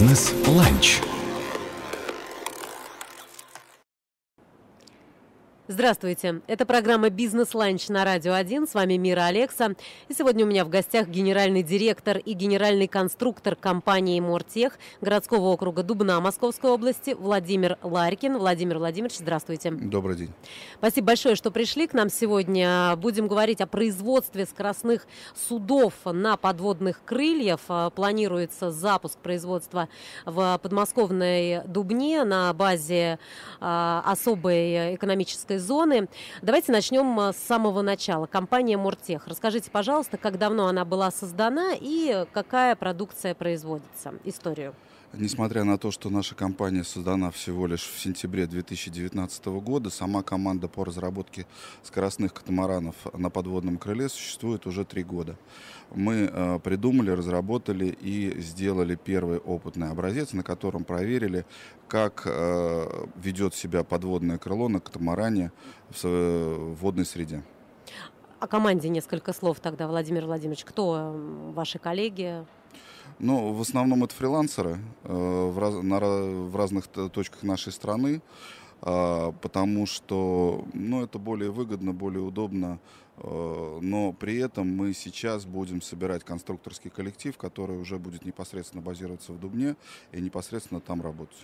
Бизнес-ланч. Здравствуйте. Это программа «Бизнес-ланч» на Радио 1. С вами Мира Алекса. И сегодня у меня в гостях генеральный директор и генеральный конструктор компании «Мортех» городского округа Дубна Московской области Владимир Ларькин. Владимир Владимирович, здравствуйте. Добрый день. Спасибо большое, что пришли к нам сегодня. Будем говорить о производстве скоростных судов на подводных крыльев. А, планируется запуск производства в подмосковной Дубне на базе а, особой экономической серой зоны. Давайте начнем э, с самого начала. Компания Мортех. Расскажите, пожалуйста, как давно она была создана и какая продукция производится? Историю. Несмотря на то, что наша компания создана всего лишь в сентябре 2019 года, сама команда по разработке скоростных катамаранов на подводном крыле существует уже три года. Мы э, придумали, разработали и сделали первый опытный образец, на котором проверили, как э, ведет себя подводное крыло на катамаране в, э, в водной среде. О а команде несколько слов тогда, Владимир Владимирович. Кто ваши коллеги? Ну, в основном это фрилансеры э, в, раз, на, в разных точках нашей страны, э, потому что ну, это более выгодно, более удобно. Э, но при этом мы сейчас будем собирать конструкторский коллектив, который уже будет непосредственно базироваться в Дубне и непосредственно там работать.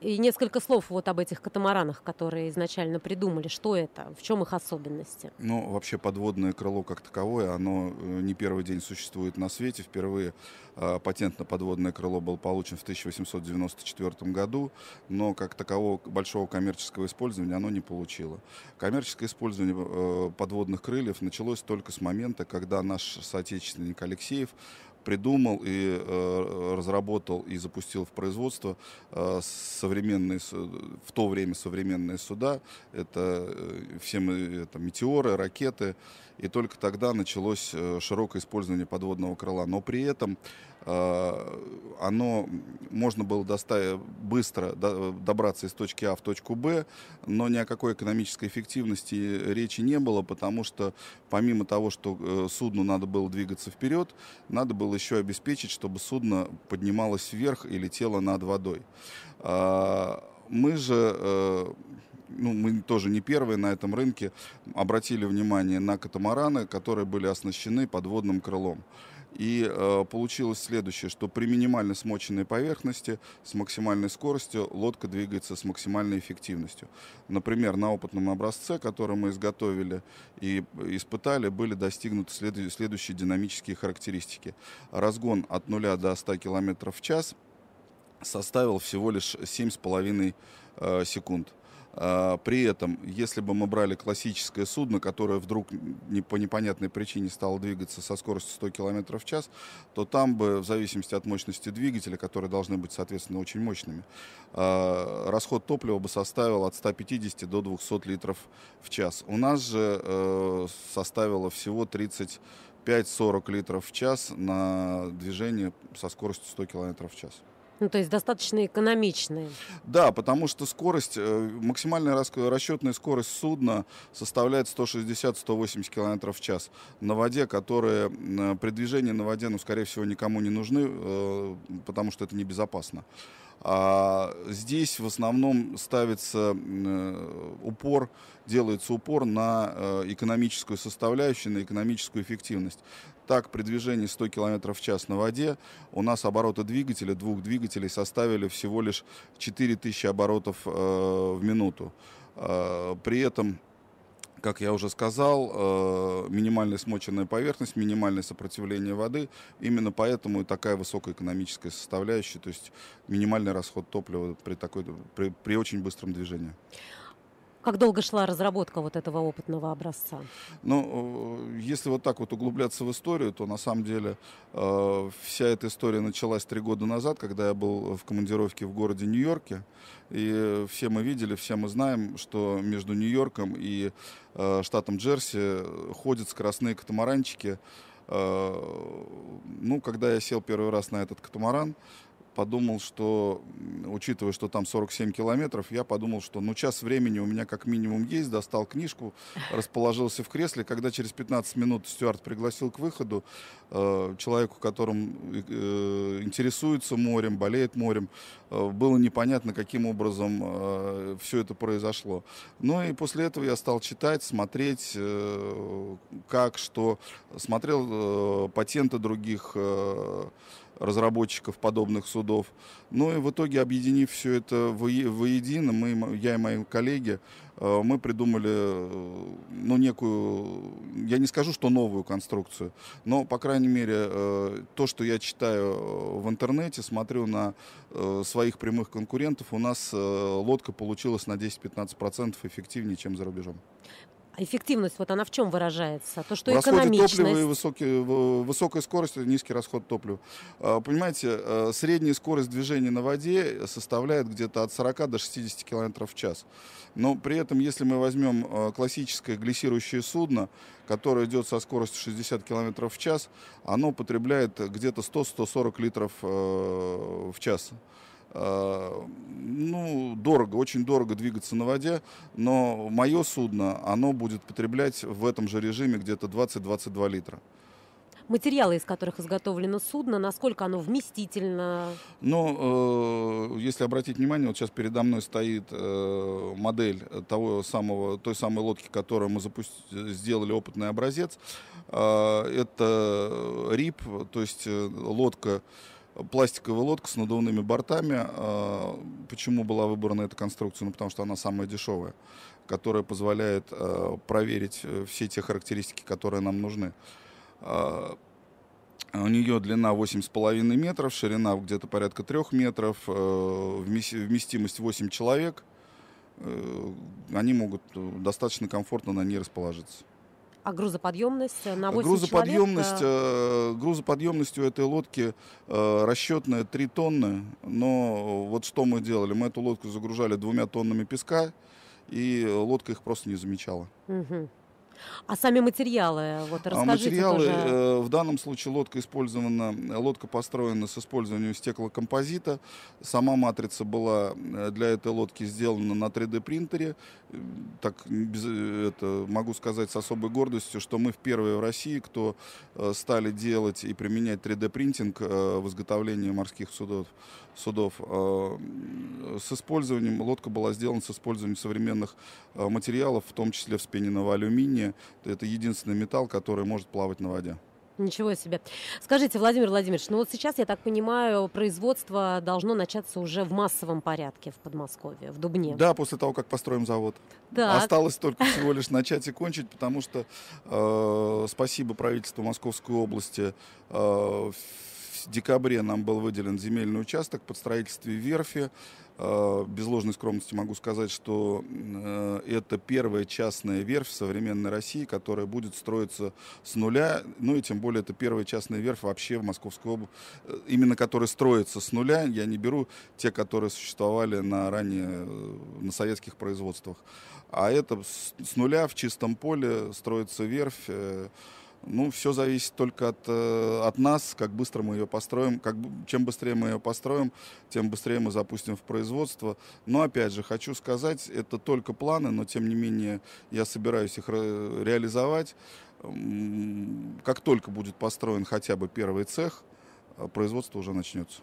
И несколько слов вот об этих катамаранах, которые изначально придумали. Что это? В чем их особенности? Ну, вообще подводное крыло как таковое, оно э, не первый день существует на свете. Впервые э, патент на подводное крыло был получен в 1894 году, но как такового большого коммерческого использования оно не получило. Коммерческое использование э, подводных крыльев Яковлев началось только с момента, когда наш соотечественник Алексеев придумал и э, разработал и запустил в производство э, современные в то время современные суда это э, все мы это метеоры ракеты и только тогда началось э, широкое использование подводного крыла но при этом а, оно можно было доставить, быстро добраться из точки А в точку Б, но ни о какой экономической эффективности речи не было, потому что помимо того, что э, судну надо было двигаться вперед, надо было еще обеспечить, чтобы судно поднималось вверх и летело над водой. А, мы же э, ну, мы тоже не первые на этом рынке, обратили внимание на катамараны, которые были оснащены подводным крылом. И э, получилось следующее, что при минимально смоченной поверхности с максимальной скоростью лодка двигается с максимальной эффективностью. Например, на опытном образце, который мы изготовили и испытали, были достигнуты след- следующие динамические характеристики. Разгон от 0 до 100 км в час составил всего лишь 7,5 э, секунд. А, при этом, если бы мы брали классическое судно, которое вдруг не, по непонятной причине стало двигаться со скоростью 100 км в час, то там бы, в зависимости от мощности двигателя, которые должны быть, соответственно, очень мощными, а, расход топлива бы составил от 150 до 200 литров в час. У нас же э, составило всего 35-40 литров в час на движение со скоростью 100 км в час. Ну, то есть достаточно экономичные. Да, потому что скорость, э, максимальная расчетная скорость судна составляет 160-180 км в час. На воде, которые э, при движении на воде, ну, скорее всего, никому не нужны, э, потому что это небезопасно. А здесь в основном ставится упор, делается упор на экономическую составляющую, на экономическую эффективность. Так, при движении 100 км в час на воде у нас обороты двигателя, двух двигателей составили всего лишь 4000 оборотов э, в минуту. Э, при этом как я уже сказал, э, минимальная смоченная поверхность, минимальное сопротивление воды. Именно поэтому и такая высокая экономическая составляющая, то есть минимальный расход топлива при, такой, при, при очень быстром движении. Как долго шла разработка вот этого опытного образца? Ну, э, если вот так вот углубляться в историю, то на самом деле э, вся эта история началась три года назад, когда я был в командировке в городе Нью-Йорке. И все мы видели, все мы знаем, что между Нью-Йорком и э, штатом Джерси ходят скоростные катамаранчики ну, когда я сел первый раз на этот катамаран, подумал, что, учитывая, что там 47 километров, я подумал, что ну час времени у меня как минимум есть, достал книжку, расположился в кресле. Когда через 15 минут Стюарт пригласил к выходу, э, человеку, которым э, интересуется морем, болеет морем, э, было непонятно, каким образом э, все это произошло. Ну и после этого я стал читать, смотреть, э, как, что. Смотрел э, патенты других э, разработчиков подобных судов. Ну и в итоге, объединив все это воедино, мы, я и мои коллеги, э, мы придумали э, ну, некую, я не скажу, что новую конструкцию, но, по крайней мере, э, то, что я читаю в интернете, смотрю на своих прямых конкурентов, у нас лодка получилась на 10-15% эффективнее, чем за рубежом. Эффективность, вот она в чем выражается? То, что в экономичность... топлива и высокий, высокая скорость, низкий расход топлива. А, понимаете, э, средняя скорость движения на воде составляет где-то от 40 до 60 км в час. Но при этом, если мы возьмем э, классическое глиссирующее судно, которое идет со скоростью 60 км в час, оно потребляет где-то 100-140 литров э, в час. Э, ну, дорого, очень дорого двигаться на воде, но мое судно, оно будет потреблять в этом же режиме где-то 20-22 литра. Материалы, из которых изготовлено судно, насколько оно вместительно? Ну, э, если обратить внимание, вот сейчас передо мной стоит э, модель того самого, той самой лодки, которую мы запусти- сделали опытный образец. Э, это РИП, то есть э, лодка пластиковая лодка с надувными бортами. А, почему была выбрана эта конструкция? Ну, потому что она самая дешевая, которая позволяет а, проверить э, все те характеристики, которые нам нужны. А, у нее длина 8,5 метров, ширина где-то порядка 3 метров, э, вместимость 8 человек. Э, они могут достаточно комфортно на ней расположиться. А грузоподъемность э, на 8 грузоподъемность, человек? Э, грузоподъемность у этой лодки э, расчетная 3 тонны, но вот что мы делали? Мы эту лодку загружали двумя тоннами песка, и лодка их просто не замечала. Угу. А сами материалы, вот а расскажите Материалы, тоже. Э, в данном случае лодка использована, э, лодка построена с использованием стеклокомпозита. Сама матрица была э, для этой лодки сделана на 3D принтере. Э, так без, это могу сказать с особой гордостью, что мы в первые в России, кто э, стали делать и применять 3D принтинг э, в изготовлении морских судов. судов. С использованием, лодка была сделана с использованием современных материалов, в том числе вспененного алюминия, плавания. Это единственный металл, который может плавать на воде. Ничего себе. Скажите, Владимир Владимирович, ну вот сейчас, я так понимаю, производство должно начаться уже в массовом порядке в Подмосковье, в Дубне. Да, после того, как построим завод. Так. Осталось только всего лишь начать и кончить, потому что э, спасибо правительству Московской области. Э, в декабре нам был выделен земельный участок под строительство верфи. Э, без ложной скромности могу сказать, что э, это первая частная верфь в современной России, которая будет строиться с нуля, ну и тем более это первая частная верфь вообще в Московской области, э, именно которая строится с нуля, я не беру те, которые существовали на ранее, на советских производствах, а это с нуля в чистом поле строится верфь, ну, все зависит только от, э, от нас, как быстро мы ее построим. Как, чем быстрее мы ее построим, тем быстрее мы запустим в производство. Но, опять же, хочу сказать, это только планы, но, тем не менее, я собираюсь их реализовать. Как только будет построен хотя бы первый цех, э, производство уже начнется.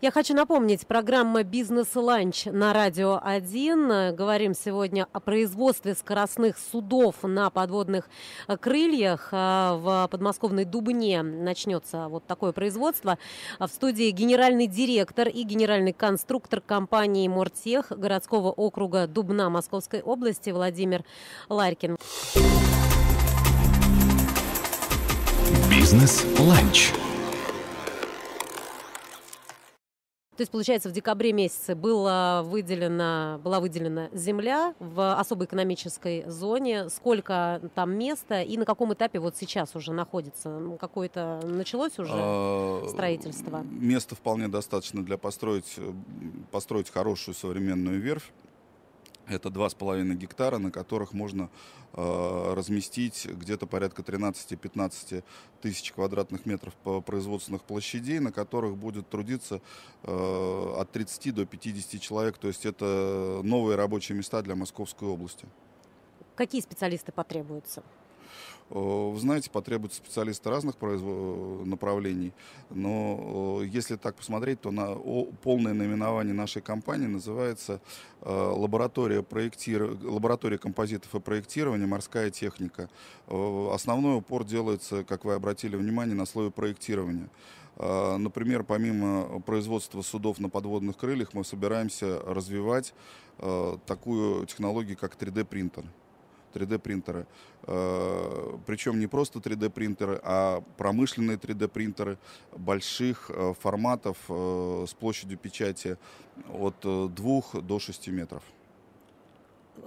Я хочу напомнить, программа «Бизнес-ланч» на Радио 1. Говорим сегодня о производстве скоростных судов на подводных э, крыльях. Э, в подмосковной Дубне начнется вот такое производство. А в студии генеральный директор и генеральный конструктор компании «Мортех» городского округа Дубна Московской области Владимир Ларькин. Бизнес-ланч. То есть, получается, в декабре месяце было выделено, была выделена земля в особой экономической зоне. Сколько там места и на каком этапе вот сейчас уже находится? Ну, какое-то началось уже а, строительство? Места вполне достаточно для построить, э, построить хорошую современную верфь. Это 2,5 гектара, на которых можно э, разместить где-то порядка 13-15 тысяч квадратных метров производственных площадей, на которых будет трудиться э, от 30 до 50 человек. То есть это новые рабочие места для Московской области. Какие специалисты потребуются? Э, вы знаете, потребуются специалисты разных направлений, но э, если так посмотреть, то на полное наименование нашей компании называется э, лаборатория, проектир... лаборатория композитов и проектирования «Морская техника». Основной упор делается, как вы обратили внимание, на слове «проектирование». Например, помимо производства судов на подводных крыльях, мы собираемся развивать такую технологию, как 3D-принтер. 3D принтеры. Э, Причем не просто 3D принтеры, а промышленные 3D принтеры больших э, форматов э, с площадью печати от 2 до 6 метров.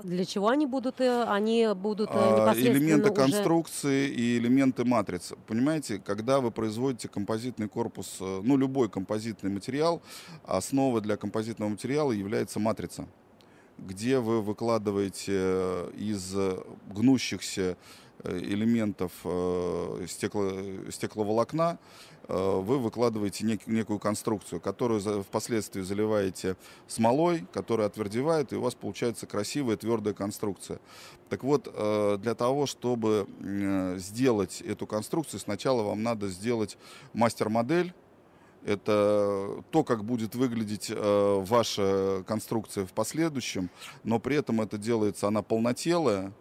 Для чего они будут? Они будут а, непосредственно Элементы уже... конструкции и элементы матрицы. Понимаете, когда вы производите композитный корпус, ну, любой композитный материал, основа для композитного материала является матрица где вы выкладываете э, из э, гнущихся э, элементов стекло, стекловолокна, вы выкладываете нек, некую конструкцию, которую впоследствии заливаете смолой, которая отвердевает, и у вас получается красивая твердая конструкция. Так вот, для того, чтобы сделать эту конструкцию, сначала вам надо сделать мастер-модель, это то, как будет выглядеть э, ваша конструкция в последующем, но при этом это делается, она полнотелая,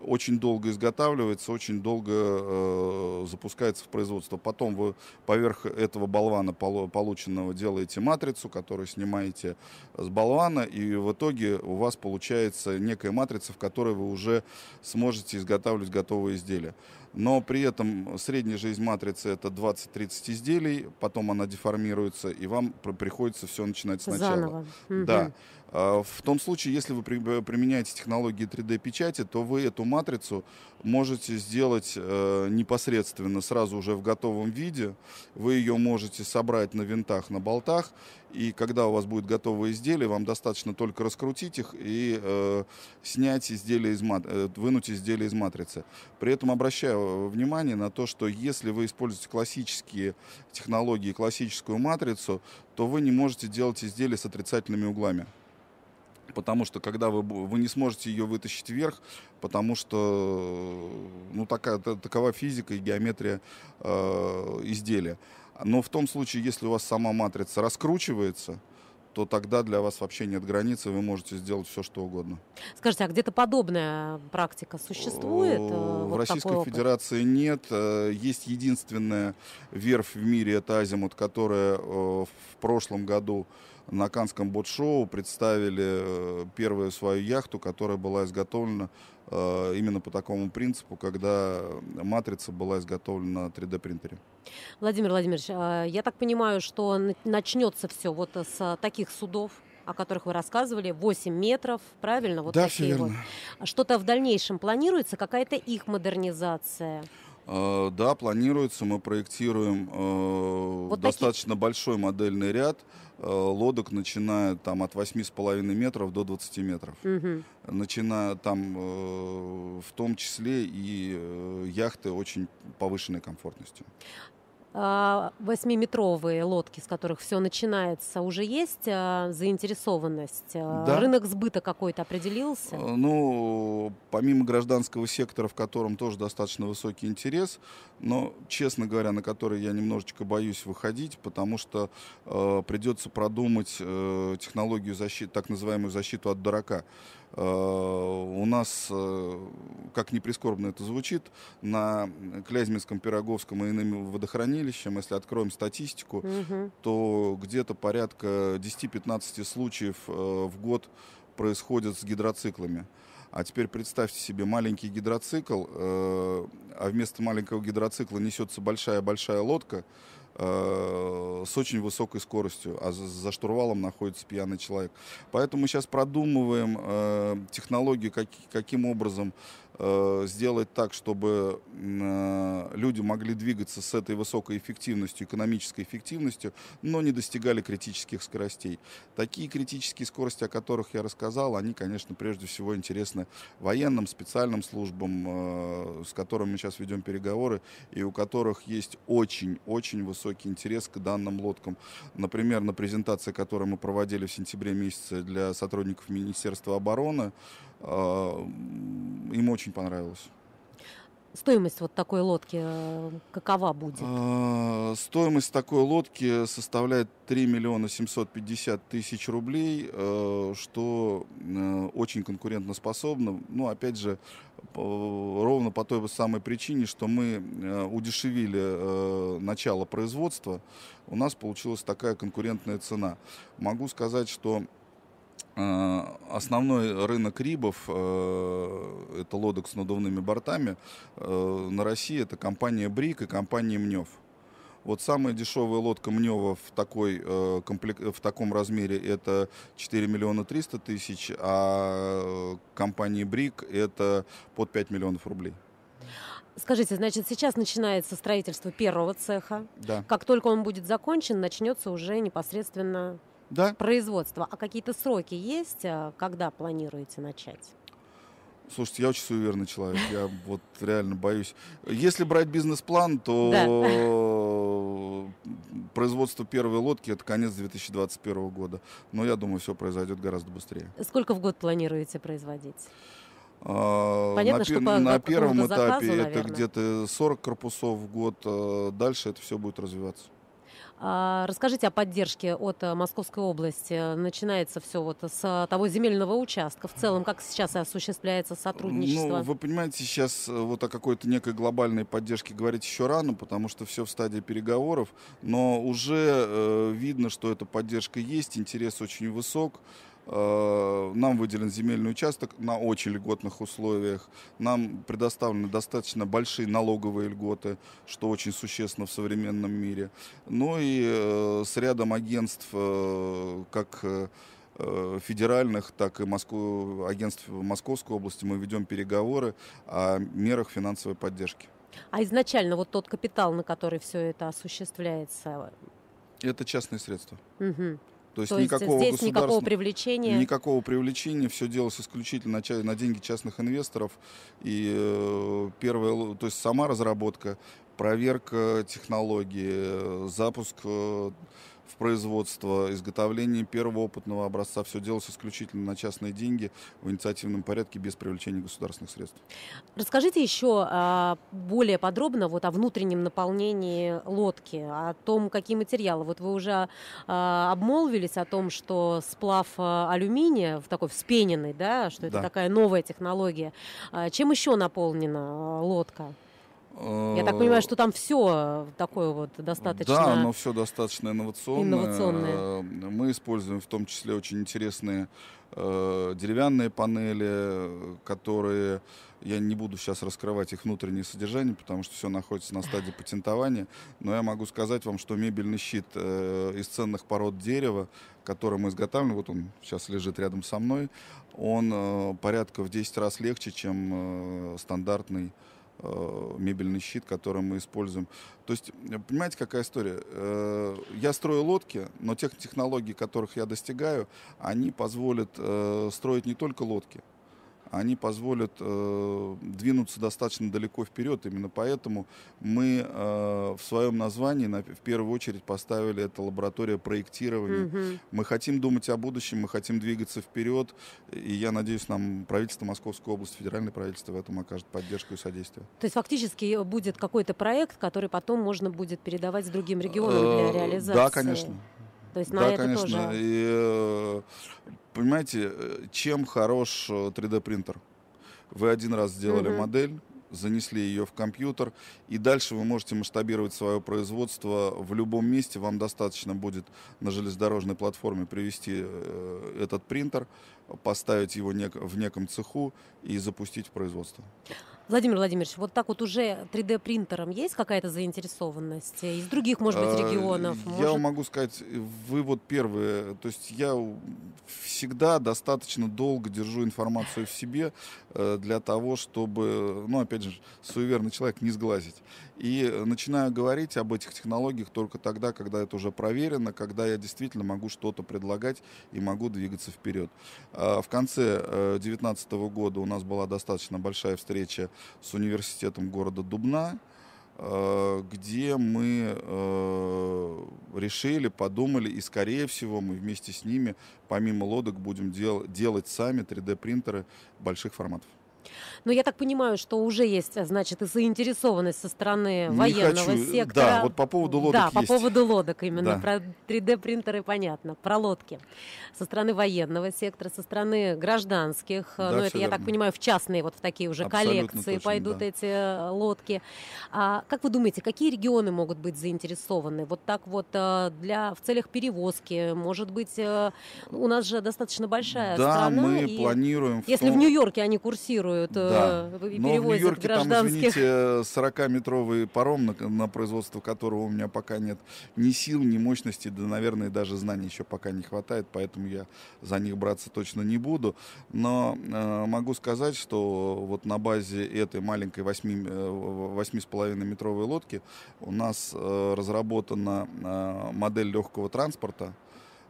очень долго изготавливается, очень долго э, запускается в производство. Потом вы поверх этого болвана полученного делаете матрицу, которую снимаете с болвана, и в итоге у вас получается некая матрица, в которой вы уже сможете изготавливать готовые изделия но при этом средняя жизнь матрицы это 20-30 изделий, потом она деформируется, и вам приходится все начинать сначала. Заново. Да. А, в том случае, если вы применяете технологии 3D-печати, то вы эту матрицу можете сделать э, непосредственно сразу уже в готовом виде. Вы ее можете собрать на винтах, на болтах и когда у вас будет готовые изделия, вам достаточно только раскрутить их и э, снять изделие из мат... Э, вынуть изделие из матрицы. При этом обращаю э, внимание на то, что если вы используете классические технологии, классическую матрицу, то вы не можете делать изделие с отрицательными углами потому что когда вы, вы не сможете ее вытащить вверх, потому что э, ну, такая, такова физика и геометрия э, изделия. Но в том случае, если у вас сама матрица раскручивается, то тогда для вас вообще нет границы, вы можете сделать все, что угодно. Скажите, а где-то подобная практика существует? Э, в вот Российской Федерации нет. Э, есть единственная верфь в мире, это Азимут, которая э, в прошлом году на Канском бот-шоу представили первую свою яхту, которая была изготовлена Э, именно по такому принципу, когда матрица была изготовлена на 3D-принтере. Владимир Владимирович, э, я так понимаю, что начнется все вот с э, таких судов, о которых вы рассказывали, 8 метров, правильно? Вот да, все верно. Вот. Что-то в дальнейшем планируется, какая-то их модернизация? Э, да, планируется, мы проектируем э, вот достаточно такие... большой модельный ряд э, лодок, начиная там от 8,5 метров до 20 метров. Угу. Начиная там в том числе и яхты очень повышенной комфортностью. А, восьмиметровые лодки, с которых все начинается, уже есть а, заинтересованность? А, да. Рынок сбыта какой-то определился? Ну, помимо гражданского сектора, в котором тоже достаточно высокий интерес, но, честно говоря, на который я немножечко боюсь выходить, потому что э, придется продумать э, технологию защиты, так называемую защиту от дурака. Э, у нас, э, как ни прискорбно это звучит, на Клязьминском, Пироговском и иными водохранилищам, если откроем статистику, угу. то где-то порядка 10-15 случаев э, в год происходят с гидроциклами. А теперь представьте себе маленький гидроцикл, а вместо маленького гидроцикла несется большая-большая лодка, Э, с очень высокой скоростью, а за, штурвалом находится пьяный человек. Поэтому мы сейчас продумываем э, технологии, каким образом Э, сделать так, чтобы э, люди могли двигаться с этой высокой эффективностью, экономической эффективностью, но не достигали критических скоростей. Такие критические скорости, о которых я рассказал, они, конечно, прежде всего интересны военным, специальным службам, э, с которыми мы сейчас ведем переговоры, и у которых есть очень-очень высокий интерес к данным лодкам. Например, на презентации, которую мы проводили в сентябре месяце для сотрудников Министерства обороны, Э, им очень понравилось. Стоимость вот такой лодки э, какова будет? Э, стоимость такой лодки составляет 3 миллиона 750 тысяч рублей, что очень конкурентоспособно. Ну, опять же, ровно по той самой причине, что мы удешевили начало производства, у нас получилась такая конкурентная цена. Могу сказать, что Э, основной рынок рибов э, это лодок с надувными бортами. Э, на России это компания Брик и компания Мнев. Вот самая дешевая лодка Мнева в, такой, э, комплект, в таком размере это 4 миллиона 300 тысяч, а компании Брик это под 5 миллионов рублей. Скажите, значит, сейчас начинается строительство первого цеха. Да. Как только он будет закончен, начнется уже непосредственно да. производства. А какие-то сроки есть, э, когда планируете начать? Слушайте, я очень суеверный человек, я вот реально боюсь. Если брать бизнес-план, то да. производство первой лодки это конец 2021 года. Но я думаю, все произойдет гораздо быстрее. А сколько в год планируете производить? А, Понятно, на, что по, на первом этапе заказу, это где-то 40 корпусов в год, а дальше это все будет развиваться. А, расскажите о поддержке от э, Московской области. Начинается все вот с э, того земельного участка. В целом, как сейчас осуществляется сотрудничество? Ну, вы понимаете, сейчас э, вот о какой-то некой глобальной поддержке говорить еще рано, потому что все в стадии переговоров. Но уже э, видно, что эта поддержка есть, интерес очень высок. Э, нам выделен земельный участок на очень льготных условиях. Нам предоставлены достаточно большие налоговые льготы, что очень существенно в современном мире. Ну и э, с рядом агентств, э, как федеральных, так и Москву, агентств Московской области мы ведем переговоры о мерах финансовой поддержки. А изначально вот тот капитал, на который все это осуществляется? Это частные средства. Угу. То есть, То есть никакого здесь никакого привлечения? Никакого привлечения, все делалось исключительно на, на деньги частных инвесторов. И э, первая, то есть сама разработка, проверка технологии, запуск э, в производство, изготовление первого опытного образца. Все делалось исключительно на частные деньги, в инициативном порядке, без привлечения государственных средств. Расскажите еще а, более подробно вот о внутреннем наполнении лодки, о том, какие материалы. Вот вы уже а, обмолвились о том, что сплав а, алюминия, в такой вспененный, да, что да. это такая новая технология. А, чем еще наполнена а, лодка? Я так понимаю, что там все э, такое вот достаточно... Да, но все достаточно инновационное. инновационное. Э, мы используем в том числе очень интересные э, деревянные панели, которые... Я не буду сейчас раскрывать их внутреннее содержание, потому что все находится на стадии патентования. Но я могу сказать вам, что мебельный щит из ценных пород дерева, который мы изготавливаем, вот он сейчас лежит рядом со мной, он порядка в 10 раз легче, чем стандартный Э, мебельный щит, который мы используем. То есть, э, понимаете, какая история? Э, я строю лодки, но тех технологий, которых я достигаю, они позволят строить не только лодки, они позволят э, двинуться достаточно далеко вперед. Именно поэтому мы э, в своем названии на, в первую очередь поставили это лаборатория проектирования. Mm -hmm. Мы хотим думать о будущем, мы хотим двигаться вперед, и я надеюсь, нам правительство Московской области, федеральное правительство в этом окажет поддержку и содействие. То есть фактически будет какой-то проект, который потом можно будет передавать другим регионам для э, реализации? Да, конечно. То есть на да, это конечно. Тоже... И, э, Понимаете, э, чем хорош 3D-принтер? Э, вы один раз сделали mm-hmm. модель, занесли ее в компьютер, и дальше вы можете масштабировать свое производство в любом месте. Вам достаточно будет на железнодорожной платформе привести э, этот принтер, поставить его нек- в неком цеху и запустить в производство. Владимир Владимирович, вот так вот уже 3D-принтером есть какая-то заинтересованность? Э, из других, может быть, а, регионов? Я может... могу сказать, вы вот первые. То есть я всегда достаточно долго держу информацию в себе э, для того, чтобы, ну, опять же, суеверный человек не сглазить. И начинаю говорить об этих технологиях только тогда, когда это уже проверено, когда я действительно могу что-то предлагать и могу двигаться вперед. А в конце 2019 э, года у нас была достаточно большая встреча с университетом города Дубна, э, где мы э, решили, подумали, и, скорее всего, мы вместе с ними, помимо лодок, будем дел делать сами 3D-принтеры больших форматов. Но я так понимаю, что уже есть, а, значит, и заинтересованность со стороны Не военного хочу. Э, сектора. Да, вот по поводу лодок Да, по поводу лодок именно. Да. Про 3D-принтеры понятно, про лодки. Со стороны военного сектора, со стороны гражданских. Э, да, ну, это, я верно. так понимаю, в частные вот в такие уже Абсолютно коллекции точно, пойдут да. эти э, лодки. А, как вы думаете, какие регионы могут быть заинтересованы? Вот так вот для, в целях перевозки, может быть, у нас же достаточно большая да, страна. Да, мы и планируем. Если в, том... в Нью-Йорке они курсируют, делают э, да. и Но перевозят в Нью-Йорке там, извините, 40-метровый паром, на, на производство которого у меня пока нет ни сил, ни мощности, да, наверное, даже знаний еще пока не хватает, поэтому я за них браться точно не буду. Но э, могу сказать, что вот на базе этой маленькой 8, 8,5-метровой э, лодки у нас э, разработана э, модель легкого транспорта,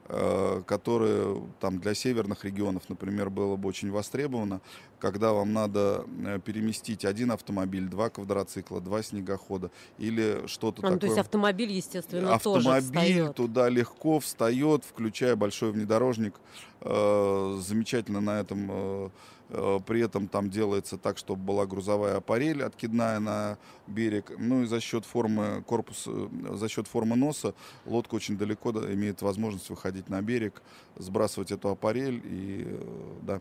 Э, которое там для северных регионов, например, было бы очень востребовано, когда вам надо э, переместить один автомобиль, два квадроцикла, два снегохода или что-то а, такое. То есть автомобиль, естественно, автомобиль тоже встает. туда легко встает, включая большой внедорожник. Э, замечательно на этом Э, при этом там делается так, чтобы была грузовая аппарель, откидная на берег. Ну и за счет формы корпуса, э, за счет формы носа лодка очень далеко имеет возможность выходить на берег, сбрасывать эту аппарель и э, да,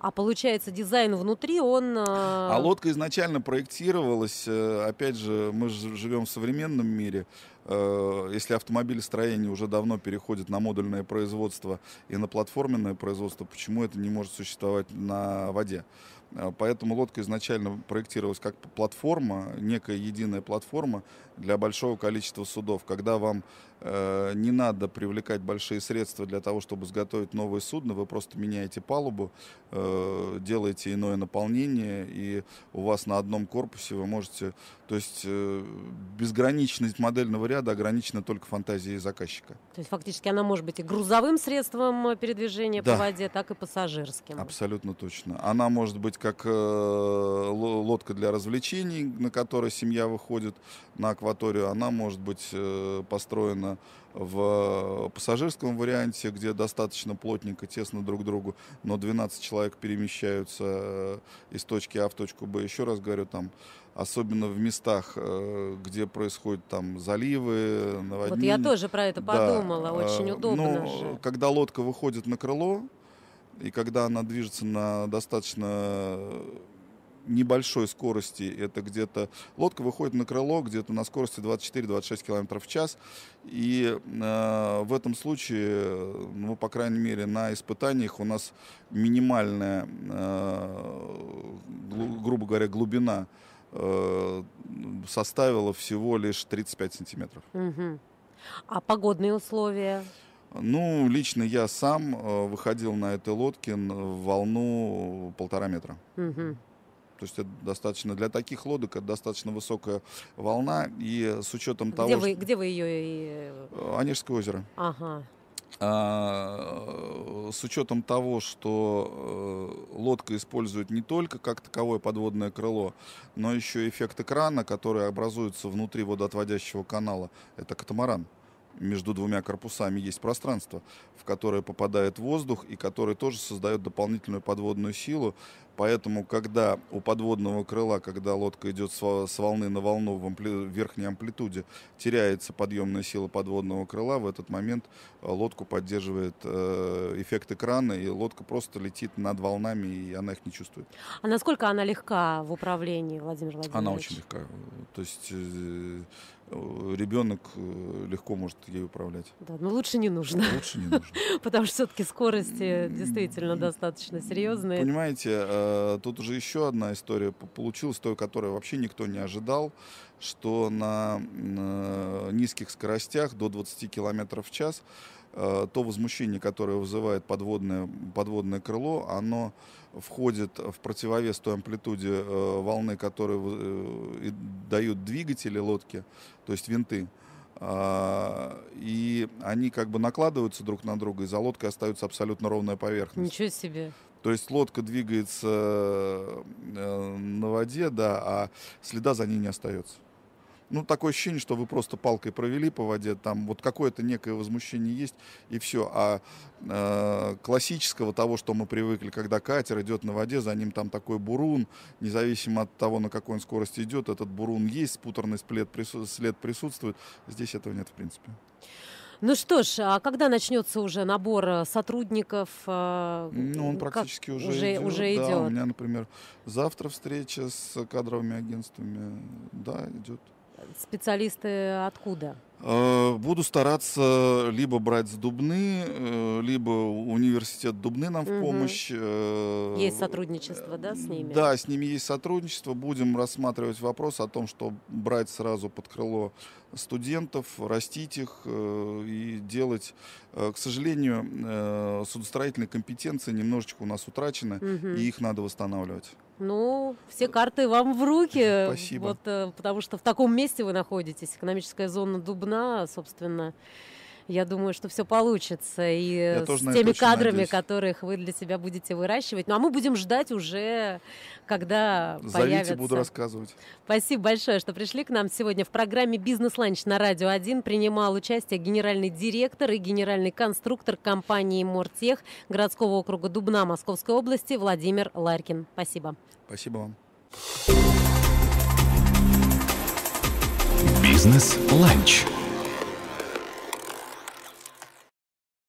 а получается, дизайн внутри, он... Э, а лодка изначально проектировалась, э, опять же, мы живем в современном мире, э, если автомобилестроение уже давно переходит на модульное производство и на платформенное производство, почему это не может существовать на воде? Э, поэтому лодка изначально проектировалась как платформа, некая единая платформа для большого количества судов. Когда вам э, не надо привлекать большие средства для того, чтобы изготовить новое судно, вы просто меняете палубу, э, делаете иное наполнение, и у вас на одном корпусе вы можете... То есть э, безграничность модельного ряда ограничена только фантазией заказчика. То есть фактически она может быть и грузовым средством передвижения да. по воде, так и пассажирским. Абсолютно точно. Она может быть как э, лодка для развлечений, на которой семья выходит на акваторию. Она может быть э, построена в пассажирском варианте, где достаточно плотненько, тесно друг к другу, но 12 человек перемещаются э, из точки А в точку Б. Еще раз говорю, там особенно в местах, где происходят там заливы, наводнения. Вот я тоже про это подумала, да. очень удобно. Но ну, же. когда лодка выходит на крыло, и когда она движется на достаточно небольшой скорости, это где-то лодка выходит на крыло где-то на скорости 24-26 км в час. И э, в этом случае, ну, по крайней мере, на испытаниях у нас минимальная, э, грубо говоря, глубина э, составила всего лишь 35 сантиметров. Угу. А погодные условия? Ну, лично я сам э, выходил на этой лодке в волну полтора метра. То есть это достаточно для таких лодок это достаточно высокая волна и с учетом где того, вы, что... где вы ее и... Э, Онежское озеро. Ага. А, э, с учетом того, что лодка использует не только как таковое подводное крыло, но еще эффект экрана, который образуется внутри водоотводящего канала, это катамаран между двумя корпусами есть пространство, в которое попадает воздух и которое тоже создает дополнительную подводную силу. Поэтому, когда у подводного крыла, когда лодка идет с волны на волну в ампли... верхней амплитуде, теряется подъемная сила подводного крыла, в этот момент э, лодку поддерживает э, эффект экрана, и лодка просто летит над волнами, и она их не чувствует. А насколько она легка в управлении, Владимир Владимирович? Она очень легка. То есть э, Э, ребенок э, легко может ей управлять. Да, но ну, лучше не нужно. Лучше не нужно. Потому что все-таки скорости действительно достаточно серьезные. Понимаете, э, тут уже еще одна история получилась, той, которой вообще никто не ожидал, что на низких скоростях до 20 км в час то возмущение, которое вызывает подводное, подводное крыло, оно входит в противовес той амплитуде э, волны, которую э, дают двигатели лодки, то есть винты. А, и они как бы накладываются друг на друга, и за лодкой остается абсолютно ровная поверхность. Ничего себе. То есть лодка двигается э, на воде, да, а следа за ней не остается ну, такое ощущение, что вы просто палкой провели по воде, там вот какое-то некое возмущение есть, и все. А э, классического того, что мы привыкли, когда катер идет на воде, за ним там такой бурун, независимо от того, на какой он скорости идет, этот бурун есть, спуторный след, прису- след присутствует, здесь этого нет в принципе. Ну что ж, а когда начнется уже набор э, сотрудников? Э, ну, он практически как? уже, уже идет. Уже да, идет. У меня, например, завтра встреча с кадровыми агентствами. Да, идет специалисты откуда? Э, буду стараться либо брать с Дубны, э, либо университет Дубны нам угу. в помощь. Э, есть сотрудничество, да, с ними? Да, с ними есть сотрудничество. Будем рассматривать вопрос о том, что брать сразу под крыло студентов, растить их э, и делать. Э, к сожалению, э, судостроительные компетенции немножечко у нас утрачены, угу. и их надо восстанавливать. Ну, все карты вам в руки. Спасибо. Вот, потому что в таком месте вы находитесь. Экономическая зона Дубна, собственно, я думаю, что все получится. И Я с теми кадрами, надеюсь. которых вы для себя будете выращивать. Ну а мы будем ждать уже, когда Зовите, появится. буду рассказывать. Спасибо большое, что пришли к нам сегодня. В программе «Бизнес-ланч» на Радио 1 принимал участие генеральный директор и генеральный конструктор компании «Мортех» городского округа Дубна Московской области Владимир Ларькин. Спасибо. Спасибо вам. Бизнес-ланч.